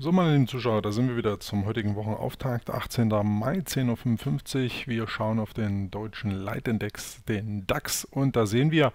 So, meine lieben Zuschauer, da sind wir wieder zum heutigen Wochenauftakt, 18. Mai, 10.55 Uhr. Wir schauen auf den deutschen Leitindex, den DAX, und da sehen wir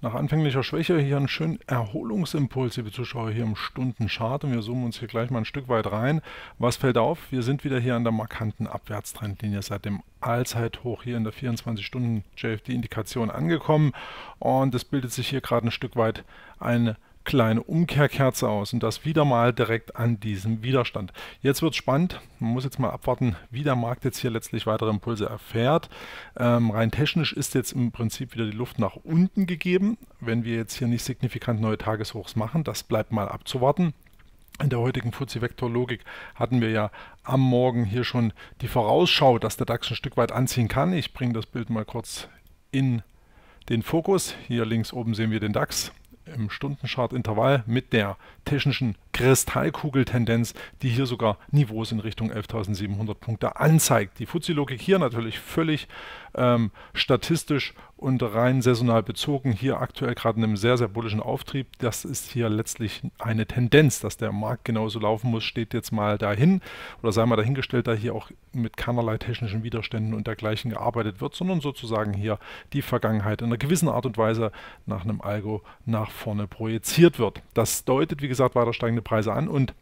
nach anfänglicher Schwäche hier einen schönen Erholungsimpuls, liebe Zuschauer, hier im Stundenchart. Und wir zoomen uns hier gleich mal ein Stück weit rein. Was fällt auf? Wir sind wieder hier an der markanten Abwärtstrendlinie seit dem Allzeithoch hier in der 24-Stunden-JFD-Indikation angekommen. Und es bildet sich hier gerade ein Stück weit ein kleine Umkehrkerze aus und das wieder mal direkt an diesem Widerstand. Jetzt wird es spannend, man muss jetzt mal abwarten, wie der Markt jetzt hier letztlich weitere Impulse erfährt. Ähm, rein technisch ist jetzt im Prinzip wieder die Luft nach unten gegeben, wenn wir jetzt hier nicht signifikant neue Tageshochs machen, das bleibt mal abzuwarten. In der heutigen Fuzzi-Vektor-Logik hatten wir ja am Morgen hier schon die Vorausschau, dass der DAX ein Stück weit anziehen kann. Ich bringe das Bild mal kurz in den Fokus. Hier links oben sehen wir den DAX im Stundenchart-Intervall mit der technischen Kristallkugeltendenz, die hier sogar Niveaus in Richtung 11.700 Punkte anzeigt. Die Fuzzi-Logik hier natürlich völlig ähm, statistisch und rein saisonal bezogen. Hier aktuell gerade in einem sehr, sehr bullischen Auftrieb. Das ist hier letztlich eine Tendenz, dass der Markt genauso laufen muss, steht jetzt mal dahin oder sei mal dahingestellt, da hier auch mit keinerlei technischen Widerständen und dergleichen gearbeitet wird, sondern sozusagen hier die Vergangenheit in einer gewissen Art und Weise nach einem Algo nach vorne projiziert wird. Das deutet, wie gesagt, weiter steigende Preise an und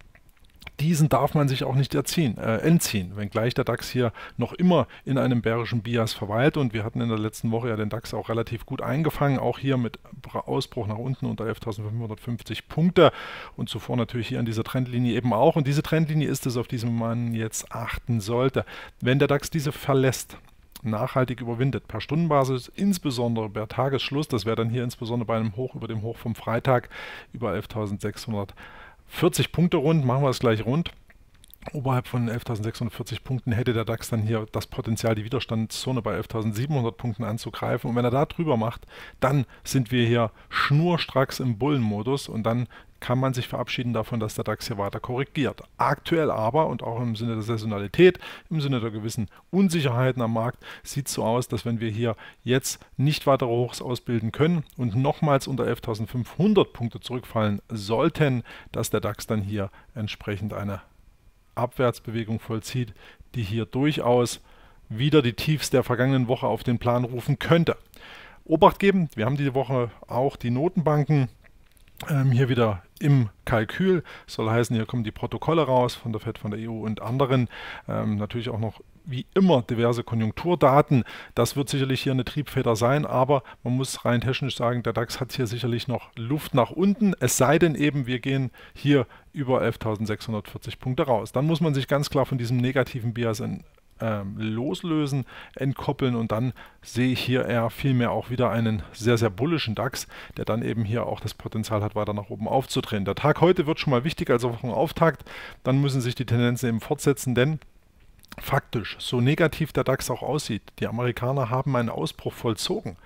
diesen darf man sich auch nicht erziehen, äh, entziehen, wenngleich der DAX hier noch immer in einem bärischen Bias verweilt und wir hatten in der letzten Woche ja den DAX auch relativ gut eingefangen, auch hier mit Ausbruch nach unten unter 11.550 Punkte und zuvor natürlich hier an dieser Trendlinie eben auch und diese Trendlinie ist es, auf die man jetzt achten sollte. Wenn der DAX diese verlässt, nachhaltig überwindet. Per Stundenbasis, insbesondere per Tagesschluss, das wäre dann hier insbesondere bei einem Hoch über dem Hoch vom Freitag über 11.600 40 Punkte rund, machen wir es gleich rund. Oberhalb von 11.640 Punkten hätte der DAX dann hier das Potenzial, die Widerstandszone bei 11.700 Punkten anzugreifen. Und wenn er da drüber macht, dann sind wir hier schnurstracks im Bullenmodus und dann kann man sich verabschieden davon, dass der DAX hier weiter korrigiert. Aktuell aber, und auch im Sinne der Saisonalität, im Sinne der gewissen Unsicherheiten am Markt, sieht es so aus, dass wenn wir hier jetzt nicht weitere Hochs ausbilden können und nochmals unter 11.500 Punkte zurückfallen sollten, dass der DAX dann hier entsprechend eine Abwärtsbewegung vollzieht, die hier durchaus wieder die Tiefs der vergangenen Woche auf den Plan rufen könnte. Obacht geben, wir haben diese Woche auch die Notenbanken ähm, hier wieder im Kalkül. Das soll heißen, hier kommen die Protokolle raus von der FED, von der EU und anderen. Ähm, natürlich auch noch wie immer diverse Konjunkturdaten. Das wird sicherlich hier eine Triebfeder sein, aber man muss rein technisch sagen, der DAX hat hier sicherlich noch Luft nach unten, es sei denn eben, wir gehen hier über 11.640 Punkte raus. Dann muss man sich ganz klar von diesem negativen Bias ähm, loslösen, entkoppeln und dann sehe ich hier eher vielmehr auch wieder einen sehr, sehr bullischen DAX, der dann eben hier auch das Potenzial hat, weiter nach oben aufzudrehen. Der Tag heute wird schon mal wichtig als Wochenauftakt, dann müssen sich die Tendenzen eben fortsetzen, denn Faktisch, so negativ der DAX auch aussieht, die Amerikaner haben einen Ausbruch vollzogen.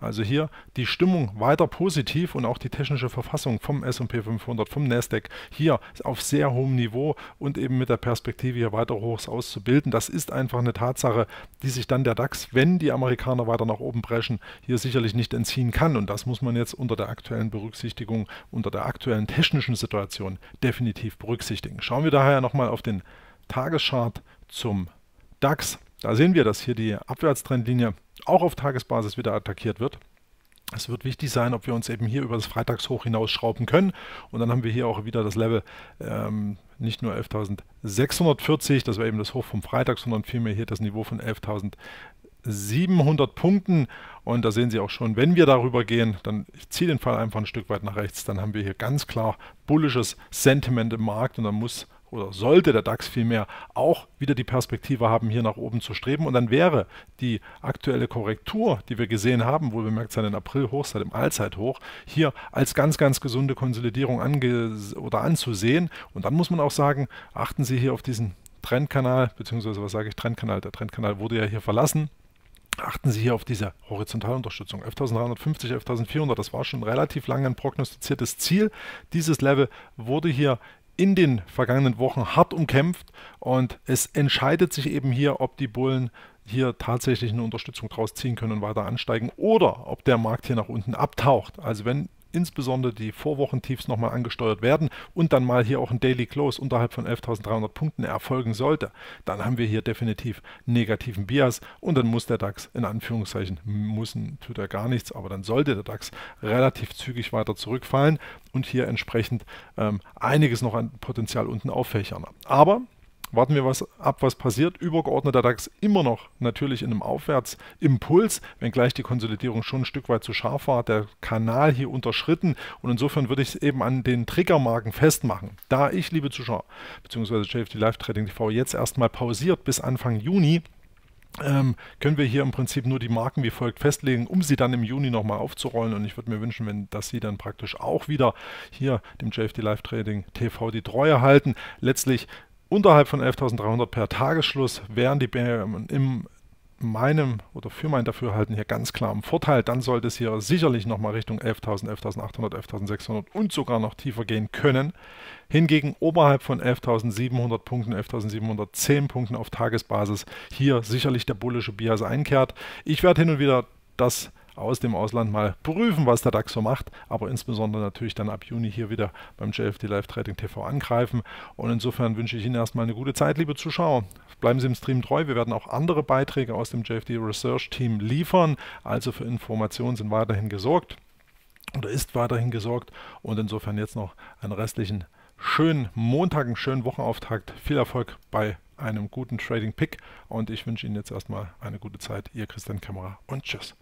Also hier die Stimmung weiter positiv und auch die technische Verfassung vom S&P 500, vom Nasdaq hier auf sehr hohem Niveau und eben mit der Perspektive hier weiter hochs auszubilden. Das ist einfach eine Tatsache, die sich dann der DAX, wenn die Amerikaner weiter nach oben brechen, hier sicherlich nicht entziehen kann. Und das muss man jetzt unter der aktuellen Berücksichtigung, unter der aktuellen technischen Situation definitiv berücksichtigen. Schauen wir daher nochmal auf den Tageschart zum DAX. Da sehen wir, dass hier die Abwärtstrendlinie auch auf Tagesbasis wieder attackiert wird. Es wird wichtig sein, ob wir uns eben hier über das Freitagshoch hinausschrauben können. Und dann haben wir hier auch wieder das Level ähm, nicht nur 11.640, das war eben das Hoch vom Freitag, sondern vielmehr hier das Niveau von 11.700 Punkten. Und da sehen Sie auch schon, wenn wir darüber gehen, dann ich ziehe den Fall einfach ein Stück weit nach rechts, dann haben wir hier ganz klar bullisches Sentiment im Markt und dann muss oder sollte der DAX vielmehr auch wieder die Perspektive haben, hier nach oben zu streben. Und dann wäre die aktuelle Korrektur, die wir gesehen haben, wohl bemerkt seit dem April hoch, seit dem Allzeithoch, hier als ganz, ganz gesunde Konsolidierung ange oder anzusehen. Und dann muss man auch sagen, achten Sie hier auf diesen Trendkanal, beziehungsweise was sage ich Trendkanal? Der Trendkanal wurde ja hier verlassen. Achten Sie hier auf diese Horizontalunterstützung. 11.350, 11.400, das war schon relativ lange ein prognostiziertes Ziel. Dieses Level wurde hier in den vergangenen Wochen hart umkämpft und es entscheidet sich eben hier, ob die Bullen hier tatsächlich eine Unterstützung draus ziehen können und weiter ansteigen oder ob der Markt hier nach unten abtaucht. Also wenn insbesondere die Vorwochentiefs nochmal angesteuert werden und dann mal hier auch ein Daily Close unterhalb von 11.300 Punkten erfolgen sollte, dann haben wir hier definitiv negativen Bias und dann muss der DAX in Anführungszeichen, müssen tut er gar nichts, aber dann sollte der DAX relativ zügig weiter zurückfallen und hier entsprechend ähm, einiges noch an Potenzial unten auffächern. Aber warten wir was ab, was passiert. Übergeordneter DAX immer noch natürlich in einem Aufwärtsimpuls, wenngleich die Konsolidierung schon ein Stück weit zu scharf war, der Kanal hier unterschritten und insofern würde ich es eben an den Triggermarken festmachen. Da ich, liebe Zuschauer, beziehungsweise JFD Live Trading TV jetzt erstmal pausiert bis Anfang Juni, ähm, können wir hier im Prinzip nur die Marken wie folgt festlegen, um sie dann im Juni nochmal aufzurollen. Und ich würde mir wünschen, wenn dass Sie dann praktisch auch wieder hier dem JFD Live Trading TV die Treue halten. Letztlich unterhalb von 11.300 per Tagesschluss wären die Bären im meinem oder für mein Dafürhalten hier ganz klar im Vorteil. Dann sollte es hier sicherlich nochmal Richtung 11.000, 11.800, 11.600 und sogar noch tiefer gehen können. Hingegen oberhalb von 11.700 Punkten, 11.710 Punkten auf Tagesbasis hier sicherlich der bullische Bias einkehrt. Ich werde hin und wieder das aus dem Ausland mal prüfen, was der DAX so macht, aber insbesondere natürlich dann ab Juni hier wieder beim JFD Live Trading TV angreifen. Und insofern wünsche ich Ihnen erstmal eine gute Zeit, liebe Zuschauer. Bleiben Sie im Stream treu. Wir werden auch andere Beiträge aus dem JFD Research Team liefern. Also für Informationen sind weiterhin gesorgt oder ist weiterhin gesorgt. Und insofern jetzt noch einen restlichen schönen Montag, einen schönen Wochenauftakt. Viel Erfolg bei einem guten Trading Pick und ich wünsche Ihnen jetzt erstmal eine gute Zeit. Ihr Christian Kämmerer und tschüss.